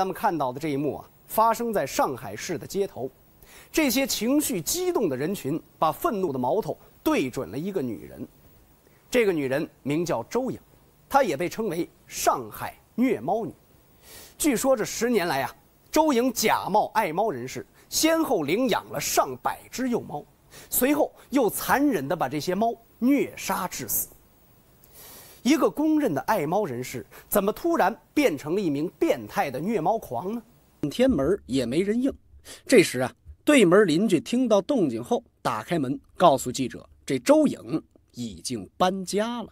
咱们看到的这一幕啊，发生在上海市的街头，这些情绪激动的人群把愤怒的矛头对准了一个女人，这个女人名叫周颖，她也被称为“上海虐猫女”。据说这十年来啊，周颖假冒爱猫人士，先后领养了上百只幼猫，随后又残忍地把这些猫虐杀致死。一个公认的爱猫人士，怎么突然变成了一名变态的虐猫狂呢？半天门也没人应。这时啊，对门邻居听到动静后，打开门，告诉记者：“这周颖已经搬家了。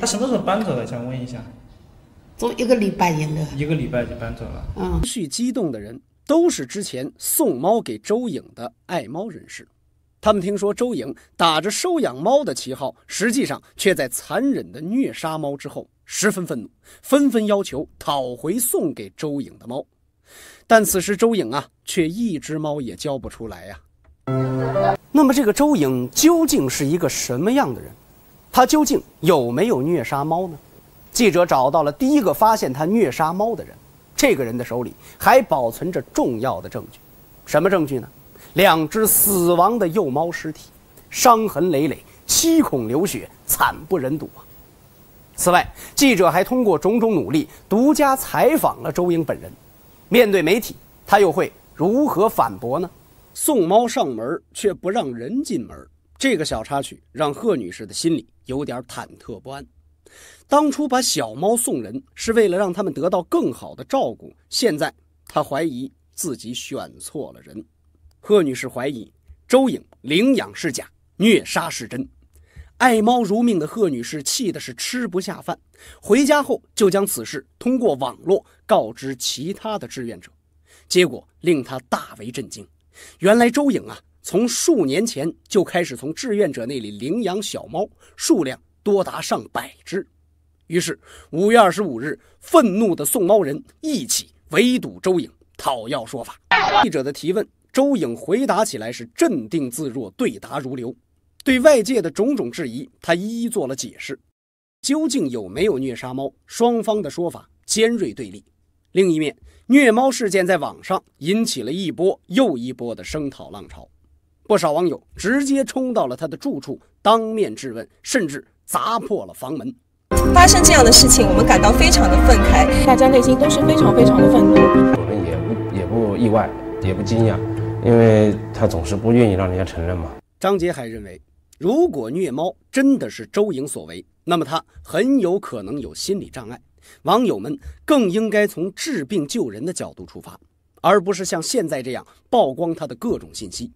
他什么时候搬走的？想问一下。”“走一个礼拜该。一个礼拜就搬走了。”嗯。情绪激动的人都是之前送猫给周颖的爱猫人士。他们听说周颖打着收养猫的旗号，实际上却在残忍地虐杀猫之后，十分愤怒，纷纷要求讨回送给周颖的猫。但此时周颖啊，却一只猫也交不出来呀。那么这个周颖究竟是一个什么样的人？他究竟有没有虐杀猫呢？记者找到了第一个发现他虐杀猫的人，这个人的手里还保存着重要的证据。什么证据呢？两只死亡的幼猫尸体，伤痕累累，七孔流血，惨不忍睹啊！此外，记者还通过种种努力，独家采访了周英本人。面对媒体，他又会如何反驳呢？送猫上门，却不让人进门，这个小插曲让贺女士的心里有点忐忑不安。当初把小猫送人，是为了让他们得到更好的照顾，现在她怀疑自己选错了人。贺女士怀疑周颖领养是假，虐杀是真。爱猫如命的贺女士气的是吃不下饭，回家后就将此事通过网络告知其他的志愿者，结果令她大为震惊。原来周颖啊，从数年前就开始从志愿者那里领养小猫，数量多达上百只。于是五月二十五日，愤怒的送猫人一起围堵周颖，讨要说法。记者的提问。周颖回答起来是镇定自若，对答如流，对外界的种种质疑，他一一做了解释。究竟有没有虐杀猫？双方的说法尖锐对立。另一面，虐猫事件在网上引起了一波又一波的声讨浪潮，不少网友直接冲到了他的住处，当面质问，甚至砸破了房门。发生这样的事情，我们感到非常的愤慨，大家内心都是非常非常的愤怒。我们也不也不意外，也不惊讶。因为他总是不愿意让人家承认嘛。张杰还认为，如果虐猫真的是周莹所为，那么她很有可能有心理障碍。网友们更应该从治病救人的角度出发，而不是像现在这样曝光她的各种信息。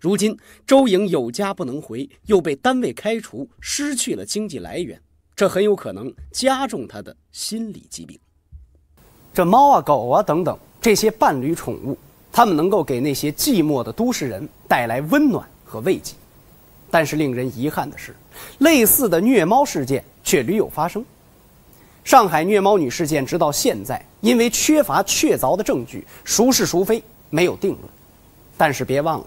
如今周莹有家不能回，又被单位开除，失去了经济来源，这很有可能加重她的心理疾病。这猫啊狗啊等等这些伴侣宠物。他们能够给那些寂寞的都市人带来温暖和慰藉，但是令人遗憾的是，类似的虐猫事件却屡有发生。上海虐猫女事件直到现在，因为缺乏确凿的证据，孰是孰非没有定论。但是别忘了，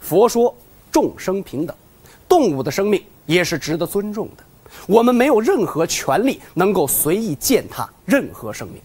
佛说众生平等，动物的生命也是值得尊重的。我们没有任何权利能够随意践踏任何生命。